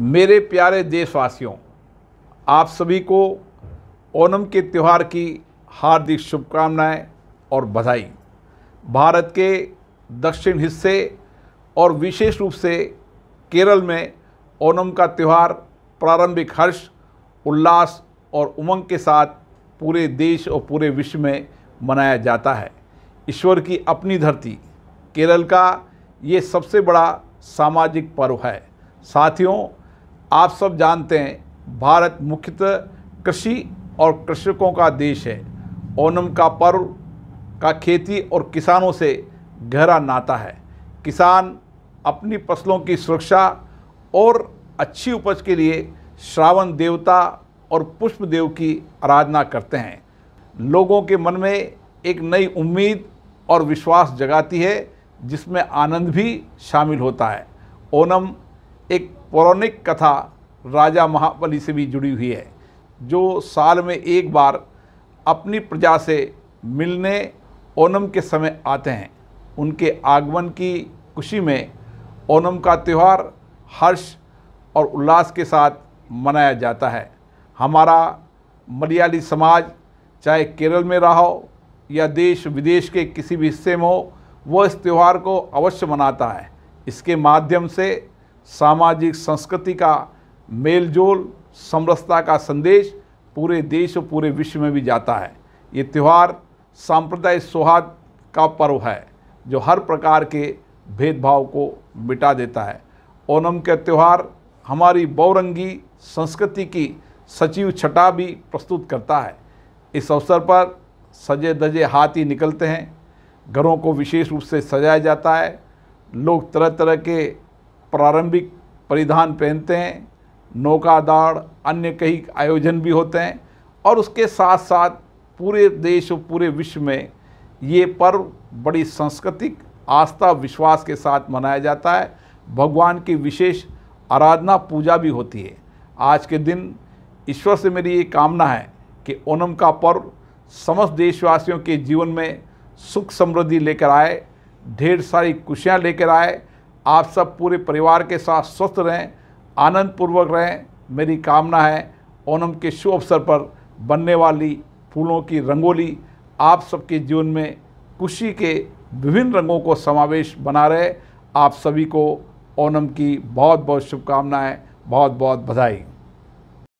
मेरे प्यारे देशवासियों आप सभी को ओणम के त्यौहार की हार्दिक शुभकामनाएं और बधाई भारत के दक्षिण हिस्से और विशेष रूप से केरल में ओणम का त्यौहार प्रारंभिक हर्ष उल्लास और उमंग के साथ पूरे देश और पूरे विश्व में मनाया जाता है ईश्वर की अपनी धरती केरल का ये सबसे बड़ा सामाजिक पर्व है साथियों आप सब जानते हैं भारत मुख्यतः कृषि और कृषकों का देश है ओनम का पर्व का खेती और किसानों से गहरा नाता है किसान अपनी फसलों की सुरक्षा और अच्छी उपज के लिए श्रावण देवता और पुष्प देव की आराधना करते हैं लोगों के मन में एक नई उम्मीद और विश्वास जगाती है जिसमें आनंद भी शामिल होता है ओनम एक पौराणिक कथा राजा महाबली से भी जुड़ी हुई है जो साल में एक बार अपनी प्रजा से मिलने ओनम के समय आते हैं उनके आगमन की खुशी में ओनम का त्यौहार हर्ष और उल्लास के साथ मनाया जाता है हमारा मलयाली समाज चाहे केरल में रहा हो या देश विदेश के किसी भी हिस्से में हो वह इस त्यौहार को अवश्य मनाता है इसके माध्यम से सामाजिक संस्कृति का मेलजोल समरसता का संदेश पूरे देश और पूरे विश्व में भी जाता है ये त्यौहार सांप्रदायिक सौहार्द का पर्व है जो हर प्रकार के भेदभाव को मिटा देता है ओणम के त्यौहार हमारी बहुरंगी संस्कृति की सचिव छटा भी प्रस्तुत करता है इस अवसर पर सजे धजे हाथी निकलते हैं घरों को विशेष रूप से सजाया जाता है लोग तरह तरह के प्रारंभिक परिधान पहनते हैं नौका दाड़ अन्य कई आयोजन भी होते हैं और उसके साथ साथ पूरे देश और पूरे विश्व में ये पर्व बड़ी सांस्कृतिक आस्था विश्वास के साथ मनाया जाता है भगवान की विशेष आराधना पूजा भी होती है आज के दिन ईश्वर से मेरी ये कामना है कि ओणम का पर्व समस्त देशवासियों के जीवन में सुख समृद्धि लेकर आए ढेर सारी खुशियाँ लेकर आए आप सब पूरे परिवार के साथ स्वस्थ रहें आनंद पूर्वक रहें मेरी कामना है ओणम के शुभ अवसर पर बनने वाली फूलों की रंगोली आप सबके जीवन में खुशी के विभिन्न रंगों को समावेश बना रहे आप सभी को ओणम की बहुत बहुत शुभकामनाएं बहुत बहुत बधाई